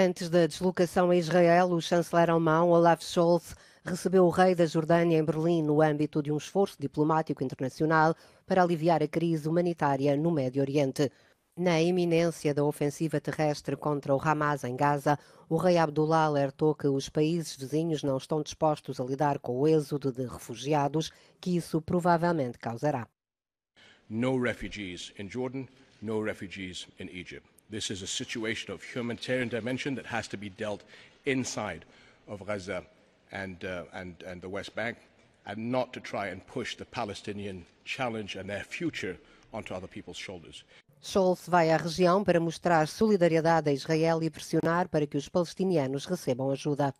Antes da deslocação a Israel, o chanceler alemão Olaf Scholz recebeu o rei da Jordânia em Berlim no âmbito de um esforço diplomático internacional para aliviar a crise humanitária no Médio Oriente. Na iminência da ofensiva terrestre contra o Hamas em Gaza, o rei Abdullah alertou que os países vizinhos não estão dispostos a lidar com o êxodo de refugiados que isso provavelmente causará. No refugees in Jordan, no refugees in Egypt. This is a situation of humanitarian dimension that has to be dealt inside of Gaza and, uh, and, and the West Bank, and not to try and push the Palestinian challenge and their future onto other people's shoulders. Scholz vai à região para mostrar solidariedade a Israel e pressionar para que os palestinianos recebam ajuda.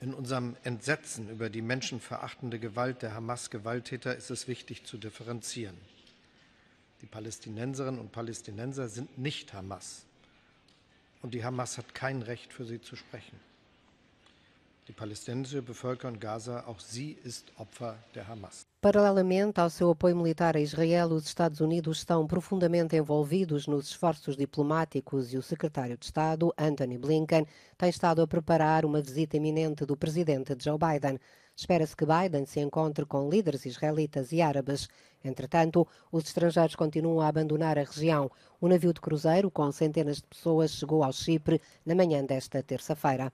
In unserem Entsetzen über die menschenverachtende Gewalt der Hamas-Gewalttäter ist es wichtig zu differenzieren. Die Palästinenserinnen und Palästinenser sind nicht Hamas. Und die Hamas hat kein Recht, für sie zu sprechen. Die palästinensische Bevölkerung Gaza, auch sie ist Opfer der Hamas. Paralelamente ao seu apoio militar a Israel, os Estados Unidos estão profundamente envolvidos nos esforços diplomáticos e o secretário de Estado, Anthony Blinken, tem estado a preparar uma visita iminente do presidente Joe Biden. Espera-se que Biden se encontre com líderes israelitas e árabes. Entretanto, os estrangeiros continuam a abandonar a região. Um navio de cruzeiro com centenas de pessoas chegou ao Chipre na manhã desta terça-feira.